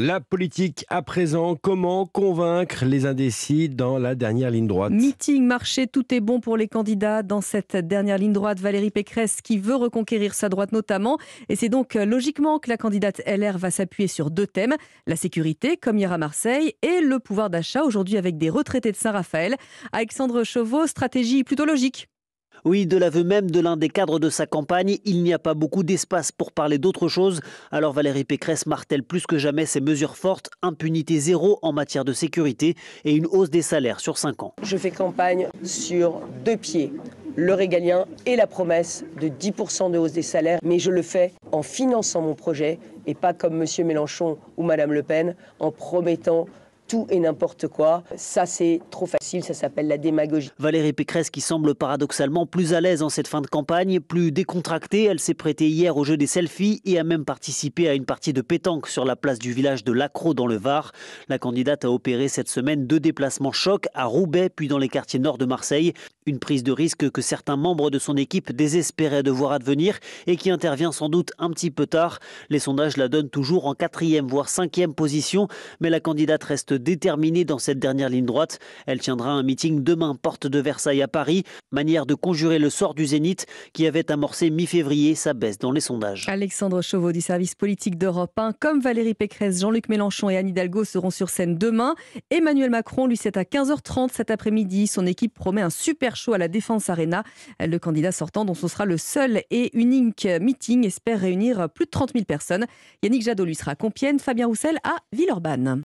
La politique à présent, comment convaincre les indécis dans la dernière ligne droite Meeting, marché, tout est bon pour les candidats dans cette dernière ligne droite. Valérie Pécresse qui veut reconquérir sa droite notamment. Et c'est donc euh, logiquement que la candidate LR va s'appuyer sur deux thèmes, la sécurité, comme hier à Marseille, et le pouvoir d'achat, aujourd'hui avec des retraités de Saint-Raphaël. Alexandre Chauveau, stratégie plutôt logique. Oui, de l'aveu même de l'un des cadres de sa campagne, il n'y a pas beaucoup d'espace pour parler d'autre chose. Alors Valérie Pécresse martèle plus que jamais ses mesures fortes, impunité zéro en matière de sécurité et une hausse des salaires sur 5 ans. Je fais campagne sur deux pieds le régalien et la promesse de 10% de hausse des salaires, mais je le fais en finançant mon projet et pas comme M. Mélenchon ou Mme Le Pen, en promettant tout et n'importe quoi. Ça, c'est trop facile, ça s'appelle la démagogie. Valérie Pécresse, qui semble paradoxalement plus à l'aise en cette fin de campagne, plus décontractée, elle s'est prêtée hier au jeu des selfies et a même participé à une partie de pétanque sur la place du village de Lacro dans le Var. La candidate a opéré cette semaine deux déplacements choc à Roubaix, puis dans les quartiers nord de Marseille. Une prise de risque que certains membres de son équipe désespéraient de voir advenir et qui intervient sans doute un petit peu tard. Les sondages la donnent toujours en quatrième, voire cinquième position, mais la candidate reste déterminée dans cette dernière ligne droite. Elle tiendra un meeting demain, porte de Versailles à Paris, manière de conjurer le sort du Zénith qui avait amorcé mi-février sa baisse dans les sondages. Alexandre Chauveau du service politique d'Europe 1, comme Valérie Pécresse, Jean-Luc Mélenchon et Anne Hidalgo seront sur scène demain. Emmanuel Macron, lui, c'est à 15h30 cet après-midi. Son équipe promet un super à la Défense Arena. Le candidat sortant, dont ce sera le seul et unique meeting, espère réunir plus de 30 000 personnes. Yannick Jadot lui sera à Compiègne, Fabien Roussel à Villeurbanne.